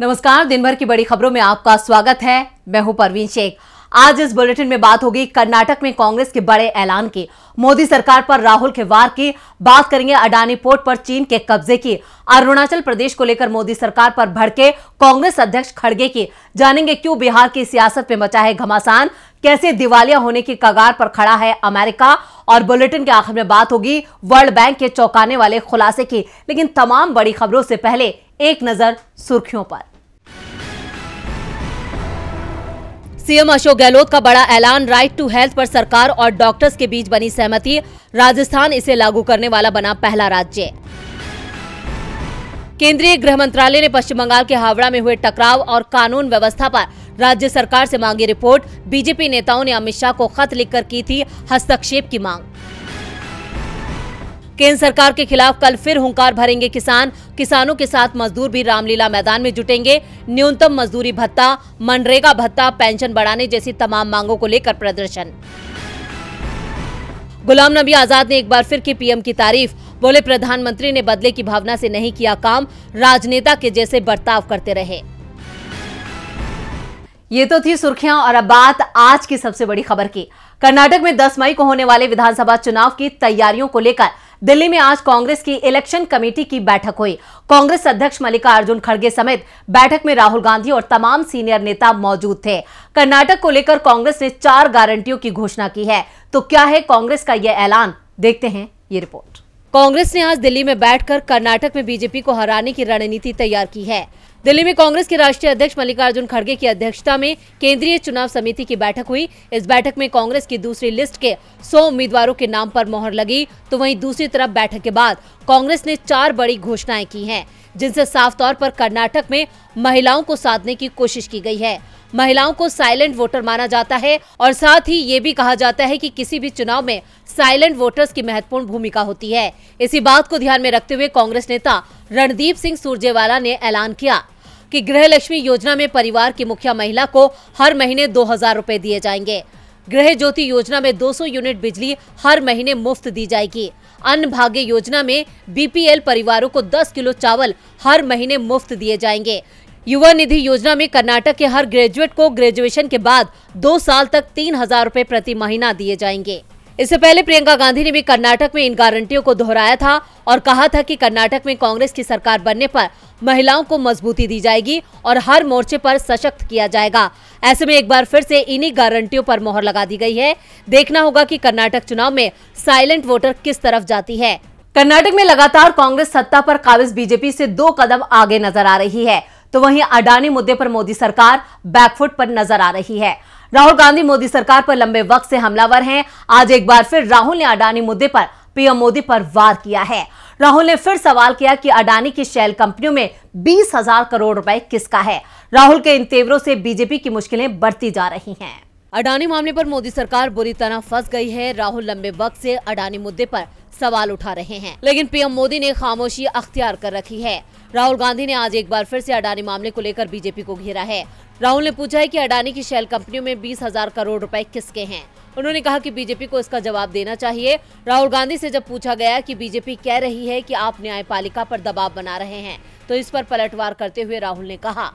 नमस्कार दिनभर की बड़ी खबरों में आपका स्वागत है मैं हूं परवीन शेख आज इस बुलेटिन में बात होगी कर्नाटक में कांग्रेस के बड़े ऐलान की मोदी सरकार पर राहुल के वार की बात करेंगे अडानी पोर्ट पर चीन के कब्जे की अरुणाचल प्रदेश को लेकर मोदी सरकार पर भड़के कांग्रेस अध्यक्ष खड़गे की जानेंगे क्यों बिहार की सियासत पे मचा है घमासान कैसे दिवालिया होने की कगार पर खड़ा है अमेरिका और बुलेटिन के आखिर में बात होगी वर्ल्ड बैंक के चौंकाने वाले खुलासे की लेकिन तमाम बड़ी खबरों से पहले एक नजर सुर्खियों पर सीएम अशोक गहलोत का बड़ा ऐलान राइट टू हेल्थ पर सरकार और डॉक्टर्स के बीच बनी सहमति राजस्थान इसे लागू करने वाला बना पहला राज्य केंद्रीय गृह मंत्रालय ने पश्चिम बंगाल के हावड़ा में हुए टकराव और कानून व्यवस्था पर राज्य सरकार से मांगी रिपोर्ट बीजेपी नेताओं ने अमित शाह को खत लिखकर की थी हस्तक्षेप की मांग केंद्र सरकार के खिलाफ कल फिर हुंकार भरेंगे किसान किसानों के साथ मजदूर भी रामलीला मैदान में जुटेंगे न्यूनतम मजदूरी भत्ता मनरेगा भत्ता पेंशन बढ़ाने जैसी तमाम मांगों को लेकर प्रदर्शन गुलाम नबी आजाद ने एक बार फिर की पीएम की तारीफ बोले प्रधानमंत्री ने बदले की भावना से नहीं किया काम राजनेता के जैसे बर्ताव करते रहे ये तो थी सुर्खियां और अब बात आज की सबसे बड़ी खबर की कर्नाटक में 10 मई को होने वाले विधानसभा चुनाव की तैयारियों को लेकर दिल्ली में आज कांग्रेस की इलेक्शन कमेटी की बैठक हुई कांग्रेस अध्यक्ष मल्लिकार्जुन खड़गे समेत बैठक में राहुल गांधी और तमाम सीनियर नेता मौजूद थे कर्नाटक को लेकर कांग्रेस ने चार गारंटियों की घोषणा की है तो क्या है कांग्रेस का यह ऐलान देखते हैं ये रिपोर्ट कांग्रेस ने आज दिल्ली में बैठकर कर्नाटक में बीजेपी को हराने की रणनीति तैयार की है दिल्ली में कांग्रेस के राष्ट्रीय अध्यक्ष मल्लिकार्जुन खड़गे की अध्यक्षता में केंद्रीय चुनाव समिति की बैठक हुई इस बैठक में कांग्रेस की दूसरी लिस्ट के 100 उम्मीदवारों के नाम पर मोहर लगी तो वहीं दूसरी तरफ बैठक के बाद कांग्रेस ने चार बड़ी घोषणाएं की हैं जिनसे साफ तौर पर कर्नाटक में महिलाओं को साधने की कोशिश की गई है महिलाओं को साइलेंट वोटर माना जाता है और साथ ही ये भी कहा जाता है कि किसी भी चुनाव में साइलेंट वोटर्स की महत्वपूर्ण भूमिका होती है इसी बात को ध्यान में रखते हुए कांग्रेस नेता रणदीप सिंह सुरजेवाला ने ऐलान किया कि गृहलक्ष्मी योजना में परिवार की मुखिया महिला को हर महीने दो हजार रूपए दिए जाएंगे गृह ज्योति योजना में 200 यूनिट बिजली हर महीने मुफ्त दी जाएगी अन्न भाग्य योजना में बीपीएल परिवारों को 10 किलो चावल हर महीने मुफ्त दिए जाएंगे युवा निधि योजना में कर्नाटक के हर ग्रेजुएट को ग्रेजुएशन के बाद दो साल तक तीन हजार रूपए प्रति महीना दिए जाएंगे इससे पहले प्रियंका गांधी ने भी कर्नाटक में इन गारंटियों को दोहराया था और कहा था कि कर्नाटक में कांग्रेस की सरकार बनने पर महिलाओं को मजबूती दी जाएगी और हर मोर्चे पर सशक्त किया जाएगा ऐसे में एक बार फिर से इन्हीं गारंटियों पर मोहर लगा दी गई है देखना होगा कि कर्नाटक चुनाव में साइलेंट वोटर किस तरफ जाती है कर्नाटक में लगातार कांग्रेस सत्ता पर काबिज बीजेपी से दो कदम आगे नजर आ रही है तो वहीं अडानी मुद्दे पर मोदी सरकार बैकफुट पर नजर आ रही है राहुल गांधी मोदी सरकार पर लंबे वक्त से हमलावर हैं आज एक बार फिर राहुल ने अडानी मुद्दे पर पीएम मोदी पर वार किया है राहुल ने फिर सवाल किया कि अडानी की शेल कंपनियों में बीस हजार करोड़ रुपए किसका है राहुल के इन तेवरों से बीजेपी की मुश्किलें बढ़ती जा रही हैं अडानी मामले पर मोदी सरकार बुरी तरह फंस गई है राहुल लंबे वक्त से अडानी मुद्दे पर सवाल उठा रहे हैं लेकिन पीएम मोदी ने खामोशी अख्तियार कर रखी है राहुल गांधी ने आज एक बार फिर से अडानी मामले को लेकर बीजेपी को घेरा है राहुल ने पूछा है कि अडानी की शेल कंपनियों में बीस हजार करोड़ रुपए किसके हैं उन्होंने कहा कि बीजेपी को इसका जवाब देना चाहिए राहुल गांधी से जब पूछा गया कि बीजेपी कह रही है कि आप न्यायपालिका पर दबाव बना रहे हैं तो इस पर पलटवार करते हुए राहुल ने कहा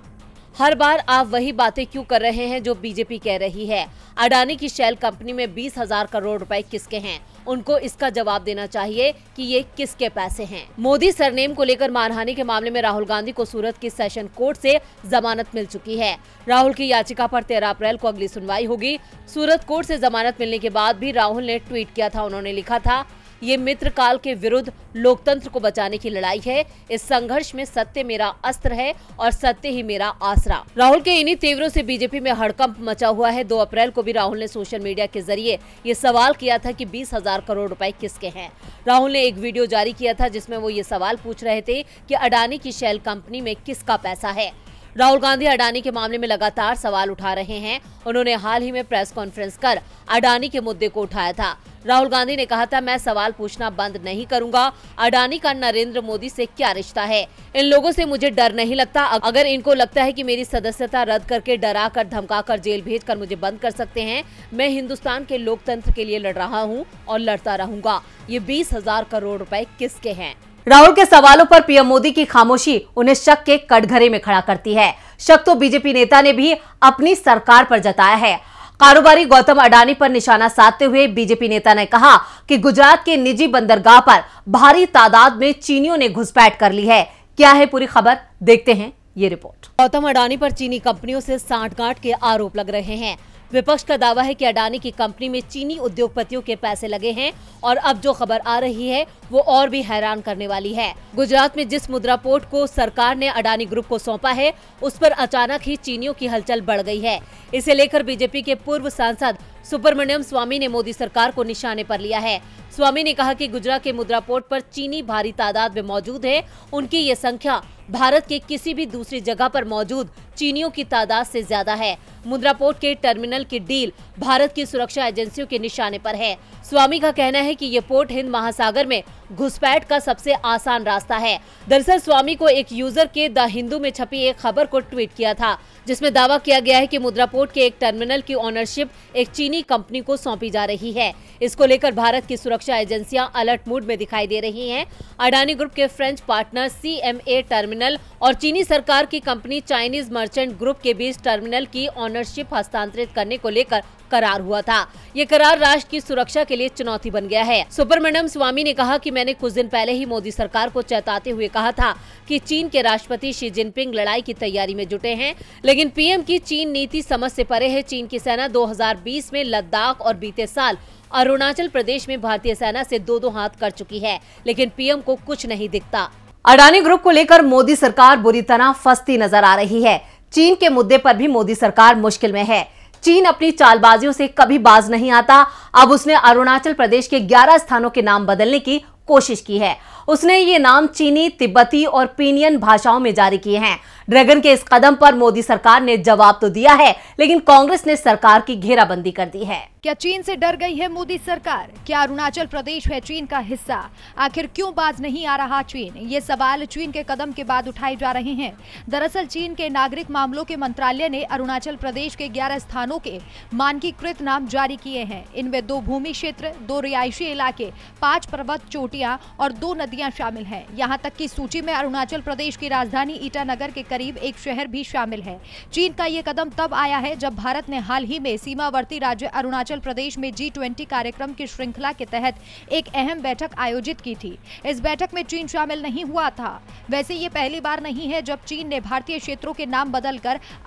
हर बार आप वही बातें क्यों कर रहे हैं जो बीजेपी कह रही है अडानी की शेल कंपनी में बीस हजार करोड़ रुपए किसके हैं उनको इसका जवाब देना चाहिए कि ये किसके पैसे हैं मोदी सरनेम को लेकर मानहानि के मामले में राहुल गांधी को सूरत की सेशन कोर्ट से जमानत मिल चुकी है राहुल की याचिका पर तेरह अप्रैल को अगली सुनवाई होगी सूरत कोर्ट से जमानत मिलने के बाद भी राहुल ने ट्वीट किया था उन्होंने लिखा था ये मित्र काल के विरुद्ध लोकतंत्र को बचाने की लड़ाई है इस संघर्ष में सत्य मेरा अस्त्र है और सत्य ही मेरा आसरा राहुल के इन्हीं तेवरों से बीजेपी में हड़कंप मचा हुआ है दो अप्रैल को भी राहुल ने सोशल मीडिया के जरिए ये सवाल किया था कि बीस हजार करोड़ रुपए किसके हैं राहुल ने एक वीडियो जारी किया था जिसमें वो ये सवाल पूछ रहे थे कि अडानी की शेल कंपनी में किसका पैसा है राहुल गांधी अडानी के मामले में लगातार सवाल उठा रहे हैं उन्होंने हाल ही में प्रेस कॉन्फ्रेंस कर अडानी के मुद्दे को उठाया था राहुल गांधी ने कहा था मैं सवाल पूछना बंद नहीं करूंगा अडानी का नरेंद्र मोदी से क्या रिश्ता है इन लोगों से मुझे डर नहीं लगता अगर इनको लगता है कि मेरी सदस्यता रद्द करके डरा कर धमका कर जेल भेज कर मुझे बंद कर सकते हैं मैं हिंदुस्तान के लोकतंत्र के लिए लड़ रहा हूँ और लड़ता रहूंगा ये बीस हजार करोड़ रूपए किसके हैं राहुल के सवालों पर पीएम मोदी की खामोशी उन्हें शक के कटघरे में खड़ा करती है शक तो बीजेपी नेता ने भी अपनी सरकार पर जताया है कारोबारी गौतम अडानी पर निशाना साधते हुए बीजेपी नेता ने कहा कि गुजरात के निजी बंदरगाह पर भारी तादाद में चीनियों ने घुसपैठ कर ली है क्या है पूरी खबर देखते हैं ये रिपोर्ट गौतम अडानी पर चीनी कंपनियों से साठ के आरोप लग रहे हैं विपक्ष का दावा है कि अडानी की कंपनी में चीनी उद्योगपतियों के पैसे लगे हैं और अब जो खबर आ रही है वो और भी हैरान करने वाली है गुजरात में जिस मुद्रा पोर्ट को सरकार ने अडानी ग्रुप को सौंपा है उस पर अचानक ही चीनियों की हलचल बढ़ गई है इसे लेकर बीजेपी के पूर्व सांसद सुब्रमण्यम स्वामी ने मोदी सरकार को निशाने पर लिया है स्वामी ने कहा कि गुजरात के मुद्रा पोर्ट पर चीनी भारी तादाद में मौजूद है उनकी ये संख्या भारत के किसी भी दूसरी जगह पर मौजूद चीनियों की तादाद से ज्यादा है मुद्रा पोर्ट के टर्मिनल की डील भारत की सुरक्षा एजेंसियों के निशाने पर है स्वामी का कहना है कि ये पोर्ट हिंद महासागर में घुसपैठ का सबसे आसान रास्ता है दरअसल स्वामी को एक यूजर के द हिंदू में छपी एक खबर को ट्वीट किया था जिसमें दावा किया गया है कि मुद्रा पोर्ट के एक टर्मिनल की ओनरशिप एक चीनी कंपनी को सौंपी जा रही है इसको लेकर भारत की सुरक्षा एजेंसियां अलर्ट मूड में दिखाई दे रही हैं। अडानी ग्रुप के फ्रेंच पार्टनर सी टर्मिनल और चीनी सरकार की कंपनी चाइनीज मर्चेंट ग्रुप के बीच टर्मिनल की ऑनरशिप हस्तांतरित करने को लेकर करार हुआ था ये करार राष्ट्र की सुरक्षा के लिए चुनौती बन गया है सुब्रमण्यम स्वामी ने कहा कि मैंने कुछ दिन पहले ही मोदी सरकार को चेताते हुए कहा था कि चीन के राष्ट्रपति शी जिनपिंग लड़ाई की तैयारी में जुटे हैं लेकिन पीएम की चीन नीति समझ से परे है चीन की सेना 2020 में लद्दाख और बीते साल अरुणाचल प्रदेश में भारतीय सेना से दो दो हाथ कर चुकी है लेकिन पीएम को कुछ नहीं दिखता अडानी ग्रुप को लेकर मोदी सरकार बुरी तरह फंसती नजर आ रही है चीन के मुद्दे पर भी मोदी सरकार मुश्किल में है चीन अपनी चालबाजियों से कभी बाज नहीं आता अब उसने अरुणाचल प्रदेश के 11 स्थानों के नाम बदलने की कोशिश की है उसने ये नाम चीनी तिब्बती और पीनियन भाषाओं में जारी किए हैं ड्रैगन के इस कदम पर मोदी सरकार ने जवाब तो दिया है लेकिन कांग्रेस ने सरकार की घेराबंदी कर दी है क्या चीन से डर गई है मोदी सरकार क्या अरुणाचल प्रदेश है चीन का हिस्सा आखिर क्यों बाज नहीं आ रहा चीन ये सवाल चीन के कदम के बाद उठाए जा रहे हैं दरअसल चीन के नागरिक मामलों के मंत्रालय ने अरुणाचल प्रदेश के ग्यारह स्थानों के मानकीकृत नाम जारी किए हैं इनमें दो भूमि क्षेत्र दो रिहायशी इलाके पांच पर्वत चोटियाँ और दो नदी नदियां शामिल हैं यहां तक कि सूची में अरुणाचल प्रदेश की राजधानी ईटानगर के करीब एक शहर भी शामिल है चीन का ये कदम तब आया है जब भारत ने हाल ही में सीमावर्ती राज्य अरुणाचल प्रदेश में जी ट्वेंटी कार्यक्रम की श्रृंखला के तहत एक अहम बैठक आयोजित की थी इस बैठक में चीन शामिल नहीं हुआ था वैसे ये पहली बार नहीं है जब चीन ने भारतीय क्षेत्रों के नाम बदल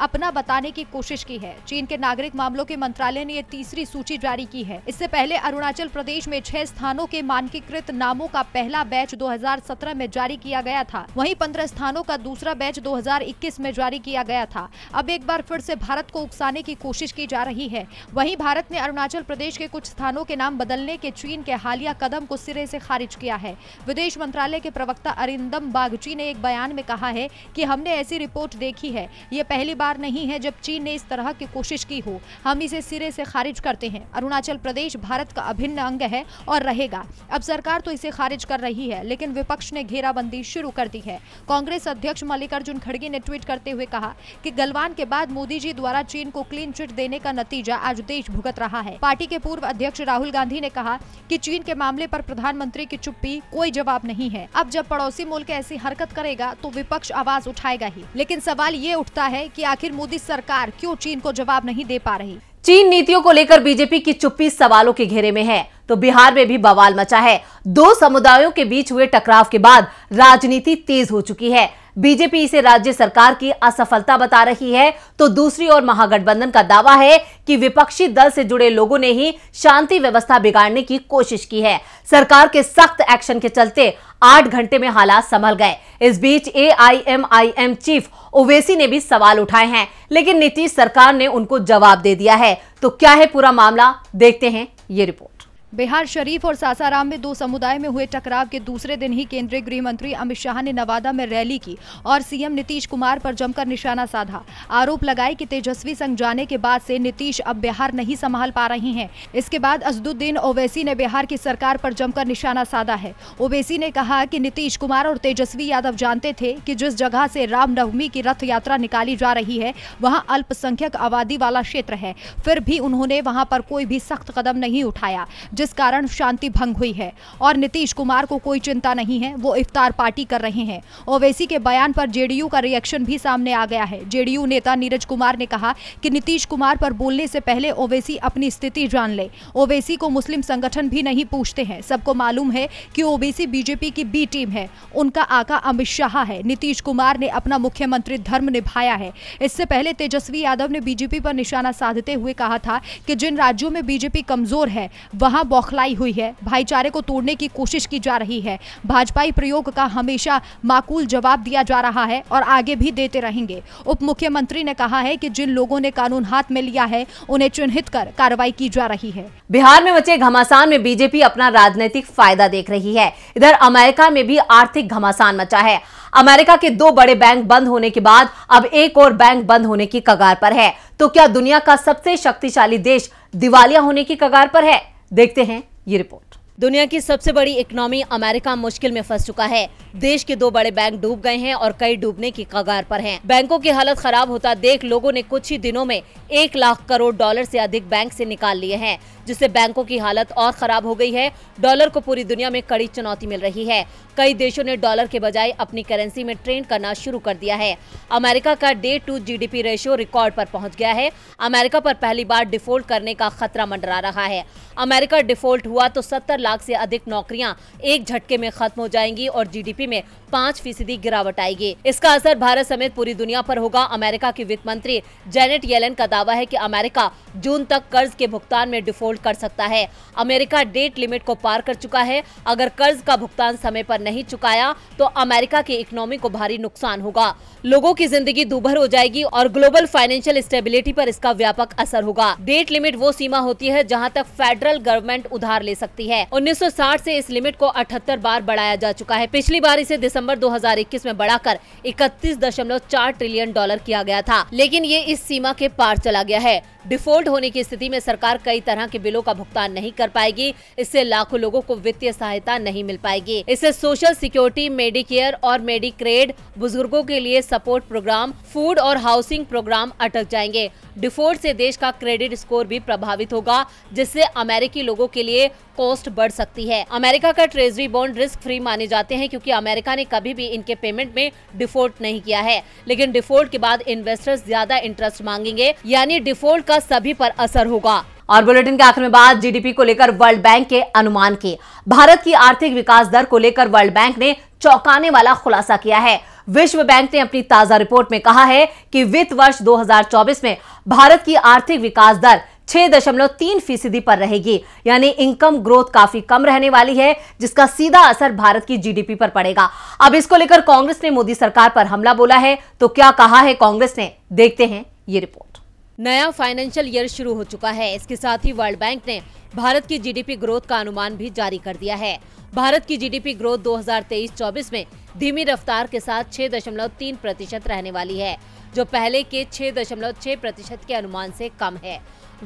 अपना बताने की कोशिश की है चीन के नागरिक मामलों के मंत्रालय ने यह तीसरी सूची जारी की है इससे पहले अरुणाचल प्रदेश में छह स्थानों के मानकीकृत नामों का पहला बैच 2017 में जारी किया गया था वहीं पंद्रह स्थानों का दूसरा बैच 2021 में जारी किया गया था अब एक बार फिर से भारत को उकसाने की कोशिश की जा रही है वहीं भारत ने अरुणाचल प्रदेश के कुछ स्थानों के नाम बदलने के चीन के हालिया कदम को सिरे से खारिज किया है विदेश मंत्रालय के प्रवक्ता अरिंदम बागची ने एक बयान में कहा है की हमने ऐसी रिपोर्ट देखी है ये पहली बार नहीं है जब चीन ने इस तरह की कोशिश की हो हम इसे सिरे से खारिज करते हैं अरुणाचल प्रदेश भारत का अभिन्न अंग है और रहेगा अब सरकार तो इसे खारिज कर रही है लेकिन विपक्ष ने घेराबंदी शुरू कर दी है कांग्रेस अध्यक्ष मल्लिकार्जुन खड़गे ने ट्वीट करते हुए कहा कि गलवान के बाद मोदी जी द्वारा चीन को क्लीन चिट देने का नतीजा आज देश भुगत रहा है पार्टी के पूर्व अध्यक्ष राहुल गांधी ने कहा की चीन के मामले आरोप प्रधानमंत्री की चुप्पी कोई जवाब नहीं है अब जब पड़ोसी मुल्क ऐसी हरकत करेगा तो विपक्ष आवाज उठाएगा ही लेकिन सवाल ये उठता है की आखिर मोदी सरकार क्यों चीन को जवाब नहीं दे पा रही चीन नीतियों को लेकर बीजेपी की चुप्पी सवालों के घेरे में है तो बिहार में भी बवाल मचा है दो समुदायों के बीच हुए टकराव के बाद राजनीति तेज हो चुकी है बीजेपी इसे राज्य सरकार की असफलता बता रही है तो दूसरी ओर महागठबंधन का दावा है कि विपक्षी दल से जुड़े लोगों ने ही शांति व्यवस्था बिगाड़ने की कोशिश की है सरकार के सख्त एक्शन के चलते आठ घंटे में हालात संभल गए इस बीच एआईएमआईएम चीफ ओवेसी ने भी सवाल उठाए हैं लेकिन नीतीश सरकार ने उनको जवाब दे दिया है तो क्या है पूरा मामला देखते हैं ये रिपोर्ट बिहार शरीफ और सासाराम में दो समुदाय में हुए टकराव के दूसरे दिन ही केंद्रीय गृह मंत्री अमित शाह ने नवादा में रैली की और सीएम नीतीश कुमार पर जमकर निशाना साधा आरोप लगाए कि तेजस्वी संघ जाने के बाद से नीतीश अब बिहार नहीं संभाल पा रहे हैं इसके बाद असदुद्दीन ओवैसी ने बिहार की सरकार पर जमकर निशाना साधा है ओवैसी ने कहा की नीतीश कुमार और तेजस्वी यादव जानते थे की जिस जगह से रामनवमी की रथ यात्रा निकाली जा रही है वहाँ अल्पसंख्यक आबादी वाला क्षेत्र है फिर भी उन्होंने वहाँ पर कोई भी सख्त कदम नहीं उठाया जिस जिस कारण शांति भंग हुई है और नीतीश कुमार को कोई चिंता नहीं है वो इफ्तार पार्टी कर रहे हैं ओवैसी के बयान पर जेडीयू का रिएक्शन भी सामने आ गया है जेडीयू नेता नीरज कुमार ने कहा कि नीतीश कुमार पर बोलने से पहले ओवैसी अपनी स्थिति जान ले ओवैसी को मुस्लिम संगठन भी नहीं पूछते हैं सबको मालूम है कि ओवैसी बीजेपी की बी टीम है उनका आका अमित शाह है नीतीश कुमार ने अपना मुख्यमंत्री धर्म निभाया है इससे पहले तेजस्वी यादव ने बीजेपी पर निशाना साधते हुए कहा था कि जिन राज्यों में बीजेपी कमजोर है वहां बौखलाई हुई है भाईचारे को तोड़ने की कोशिश की जा रही है भाजपाई प्रयोग का हमेशा माकूल जवाब दिया जा रहा है और आगे भी देते रहेंगे उप मुख्यमंत्री ने कहा है कि जिन लोगों ने कानून हाथ में लिया है उन्हें चिन्हित कर कार्रवाई की जा रही है बिहार में बचे घमासान में बीजेपी अपना राजनीतिक फायदा देख रही है इधर अमेरिका में भी आर्थिक घमासान मचा है अमेरिका के दो बड़े बैंक बंद होने के बाद अब एक और बैंक बंद होने की कगार पर है तो क्या दुनिया का सबसे शक्तिशाली देश दिवालिया होने की कगार पर है देखते हैं ये रिपोर्ट दुनिया की सबसे बड़ी इकोनॉमी अमेरिका मुश्किल में फंस चुका है देश के दो बड़े बैंक डूब गए हैं और कई डूबने की कगार पर हैं। बैंकों की हालत खराब होता देख लोगों ने कुछ ही दिनों में एक लाख करोड़ डॉलर से अधिक बैंक से निकाल लिए हैं जिससे बैंकों की हालत और खराब हो गई है डॉलर को पूरी दुनिया में कड़ी चुनौती मिल रही है कई देशों ने डॉलर के बजाय अपनी करेंसी में ट्रेंड करना शुरू कर दिया है अमेरिका का debt to GDP ratio record पर पहुंच गया है अमेरिका पर पहली बार डिफॉल्ट करने का खतरा मंडरा रहा है अमेरिका डिफॉल्ट हुआ तो सत्तर लाख से अधिक नौकरियां एक झटके में खत्म हो जाएंगी और जीडीपी में पाँच फीसदी गिरावट आएगी इसका असर भारत समेत पूरी दुनिया पर होगा अमेरिका की वित्त मंत्री जेनेट येलन का दावा है कि अमेरिका जून तक कर्ज के भुगतान में डिफॉल्ट कर सकता है अमेरिका डेट लिमिट को पार कर चुका है अगर कर्ज का भुगतान समय पर नहीं चुकाया तो अमेरिका की इकोनॉमी को भारी नुकसान होगा लोगों की जिंदगी दुभर हो जाएगी और ग्लोबल फाइनेंशियल स्टेबिलिटी पर इसका व्यापक असर होगा डेट लिमिट वो सीमा होती है जहां तक फेडरल गवर्नमेंट उधार ले सकती है 1960 से इस लिमिट को 78 बार बढ़ाया जा चुका है पिछली बार इसे दिसंबर 2021 में बढ़ाकर 31.4 ट्रिलियन डॉलर किया गया था लेकिन ये इस सीमा के पार चला गया है डिफॉल्ट होने की स्थिति में सरकार कई तरह के बिलों का भुगतान नहीं कर पाएगी इससे लाखों लोगों को वित्तीय सहायता नहीं मिल पाएगी इससे सोशल सिक्योरिटी मेडिकेयर और मेडिक्रेड बुजुर्गों के लिए सपोर्ट प्रोग्राम फूड और हाउसिंग प्रोग्राम अटक जाएंगे डिफॉल्ट से देश का क्रेडिट स्कोर भी प्रभावित होगा जिससे अमेरिकी लोगों के लिए कॉस्ट बढ़ सकती है अमेरिका का ट्रेजरी बॉन्ड रिस्क फ्री माने जाते हैं क्योंकि अमेरिका ने कभी भी इनके पेमेंट में डिफॉल्ट नहीं किया है लेकिन डिफॉल्ट के बाद इन्वेस्टर्स ज्यादा इंटरेस्ट मांगेंगे यानी डिफॉल्ट का का सभी पर असर होगा और बुलेटिन के आखिर में बात जीडीपी को लेकर वर्ल्ड बैंक के अनुमान की भारत की आर्थिक विकास दर को लेकर वर्ल्ड बैंक ने चौंकाने वाला खुलासा किया है विश्व बैंक ने अपनी ताजा रिपोर्ट में कहा है कि वित्त वर्ष 2024 में भारत की आर्थिक विकास दर 6.3 फीसदी पर रहेगी यानी इनकम ग्रोथ काफी कम रहने वाली है जिसका सीधा असर भारत की जीडीपी पर पड़ेगा अब इसको लेकर कांग्रेस ने मोदी सरकार पर हमला बोला है तो क्या कहा है कांग्रेस ने देखते हैं ये रिपोर्ट नया फाइनेंशियल ईयर शुरू हो चुका है इसके साथ ही वर्ल्ड बैंक ने भारत की जीडीपी ग्रोथ का अनुमान भी जारी कर दिया है भारत की जीडीपी ग्रोथ 2023-24 में धीमी रफ्तार के साथ 6.3 प्रतिशत रहने वाली है जो पहले के 6.6 प्रतिशत के अनुमान से कम है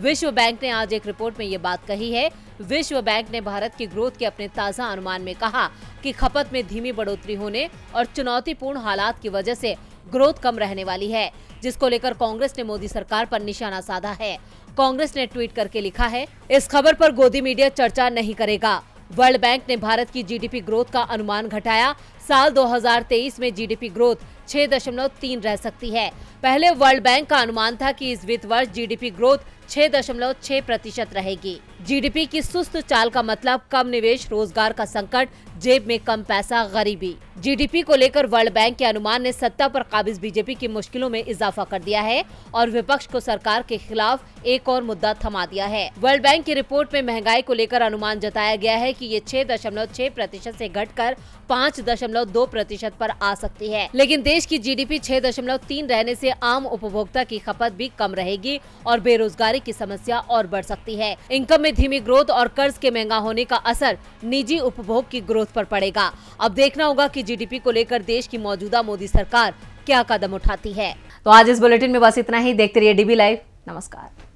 विश्व बैंक ने आज एक रिपोर्ट में ये बात कही है विश्व बैंक ने भारत की ग्रोथ के अपने ताज़ा अनुमान में कहा कि खपत में धीमी बढ़ोतरी होने और चुनौतीपूर्ण हालात की वजह से ग्रोथ कम रहने वाली है जिसको लेकर कांग्रेस ने मोदी सरकार पर निशाना साधा है कांग्रेस ने ट्वीट करके लिखा है इस खबर पर गोदी मीडिया चर्चा नहीं करेगा वर्ल्ड बैंक ने भारत की जीडीपी ग्रोथ का अनुमान घटाया साल 2023 में जीडीपी ग्रोथ 6.3 रह सकती है पहले वर्ल्ड बैंक का अनुमान था कि इस वित्त वर्ष जीडीपी ग्रोथ 6.6 प्रतिशत रहेगी जीडीपी की सुस्त चाल का मतलब कम निवेश रोजगार का संकट जेब में कम पैसा गरीबी जीडीपी को लेकर वर्ल्ड बैंक के अनुमान ने सत्ता पर काबिज बीजेपी की मुश्किलों में इजाफा कर दिया है और विपक्ष को सरकार के खिलाफ एक और मुद्दा थमा दिया है वर्ल्ड बैंक की रिपोर्ट में महंगाई को लेकर अनुमान जताया गया है कि ये छह दशमलव छह प्रतिशत ऐसी घट कर पाँच दशमलव दो प्रतिशत आरोप आ सकती है लेकिन देश की पी छह दशमलव तीन रहने ऐसी आम उपभोक्ता की खपत भी कम रहेगी और बेरोजगारी की समस्या और बढ़ सकती है इनकम में में धीमी ग्रोथ और कर्ज के महंगा होने का असर निजी उपभोग की ग्रोथ पर पड़ेगा अब देखना होगा कि जीडीपी को लेकर देश की मौजूदा मोदी सरकार क्या कदम उठाती है तो आज इस बुलेटिन में बस इतना ही देखते रहिए डीबी लाइव नमस्कार